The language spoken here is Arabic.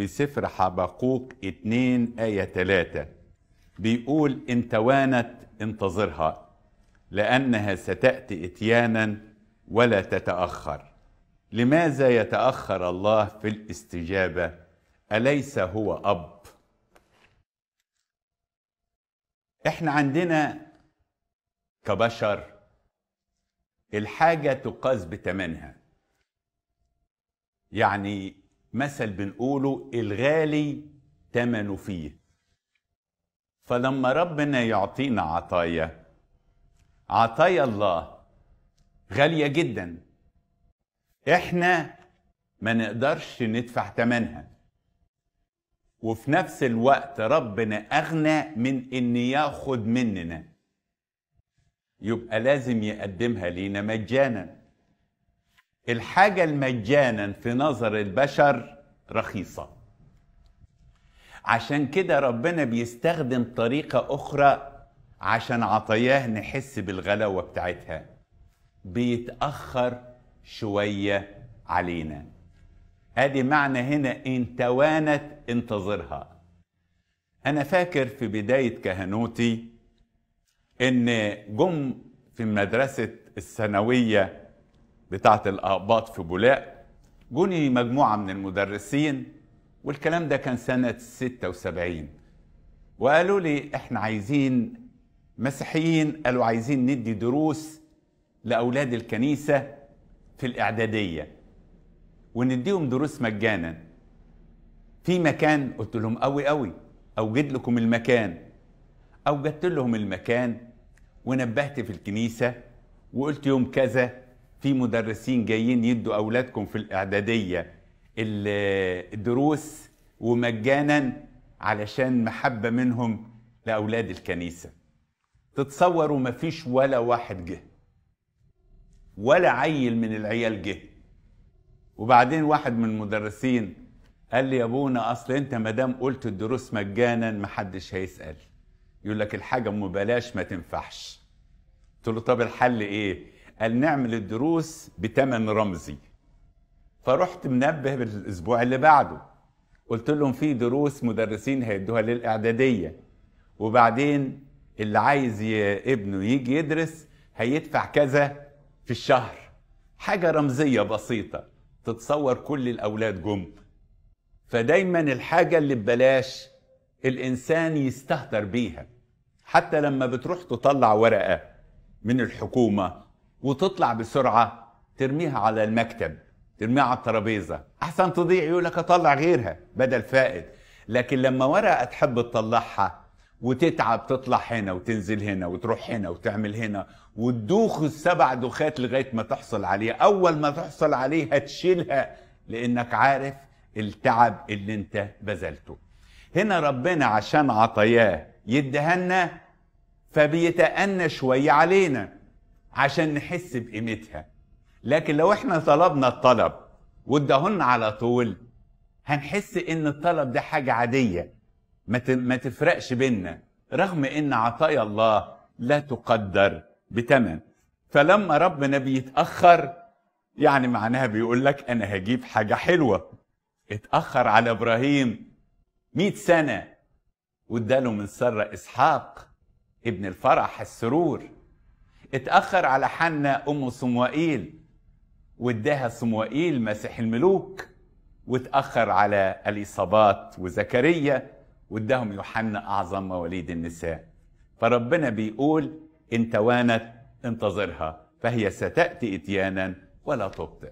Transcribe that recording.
في سفر حبقوق 2 آية 3 بيقول إن توانت انتظرها لأنها ستأتي إتيانا ولا تتأخر لماذا يتأخر الله في الاستجابة؟ أليس هو أب؟ إحنا عندنا كبشر الحاجة تقاس بتمنها يعني مثل بنقوله الغالي تمنه فيه فلما ربنا يعطينا عطايا عطايا الله غالية جدا احنا ما نقدرش ندفع ثمنها وفي نفس الوقت ربنا أغنى من إن ياخد مننا يبقى لازم يقدمها لينا مجانا الحاجة المجانا في نظر البشر رخيصة عشان كده ربنا بيستخدم طريقة أخرى عشان عطاياه نحس بالغلاوة بتاعتها بيتأخر شوية علينا ادي معنى هنا ان توانت انتظرها انا فاكر في بداية كهنوتي ان جم في مدرسة الثانوية بتاعة الأقباط في بولاق جوني مجموعة من المدرسين والكلام ده كان سنة 76 وقالوا لي احنا عايزين مسيحيين قالوا عايزين ندي دروس لأولاد الكنيسة في الإعدادية ونديهم دروس مجانا في مكان قلت لهم قوي قوي أوجد لكم المكان أوجدت لهم المكان ونبهت في الكنيسة وقلت يوم كذا في مدرسين جايين يدوا اولادكم في الاعداديه الدروس ومجانا علشان محبه منهم لاولاد الكنيسه تتصوروا مفيش ولا واحد جه ولا عيل من العيال جه وبعدين واحد من المدرسين قال لي يا ابونا اصل انت ما دام قلت الدروس مجانا محدش هيسال يقول لك الحاجه ام بلاش ما تنفعش قلت له طب الحل ايه قال نعمل الدروس بتمن رمزي فرحت منبه بالاسبوع اللي بعده قلت لهم في دروس مدرسين هيدوها للاعداديه وبعدين اللي عايز ابنه يجي يدرس هيدفع كذا في الشهر حاجه رمزيه بسيطه تتصور كل الاولاد جم فدايما الحاجه اللي ببلاش الانسان يستهتر بيها حتى لما بتروح تطلع ورقه من الحكومه وتطلع بسرعه ترميها على المكتب ترميها على الترابيزه احسن تضيع يقول لك اطلع غيرها بدل فائد لكن لما ورقه تحب تطلعها وتتعب تطلع هنا وتنزل هنا وتروح هنا وتعمل هنا وتدوخ السبع دوخات لغايه ما تحصل عليها اول ما تحصل عليها تشيلها لانك عارف التعب اللي انت بذلته هنا ربنا عشان عطاياه يدهنا فبيتأنى شوية علينا عشان نحس بقيمتها لكن لو احنا طلبنا الطلب وادهن على طول هنحس ان الطلب ده حاجة عادية ما تفرقش بينا رغم ان عطايا الله لا تقدر بتمن فلما ربنا بيتأخر يعني معناها بيقول لك انا هجيب حاجة حلوة اتأخر على ابراهيم مئة سنة واداله من سر اسحاق ابن الفرح السرور اتأخر على حنا أم صموئيل واداها صموئيل مسيح الملوك واتأخر على الإصابات وزكريا واداهم يوحنا أعظم مواليد النساء فربنا بيقول إن توانت انتظرها فهي ستأتي إتيانا ولا تبطئ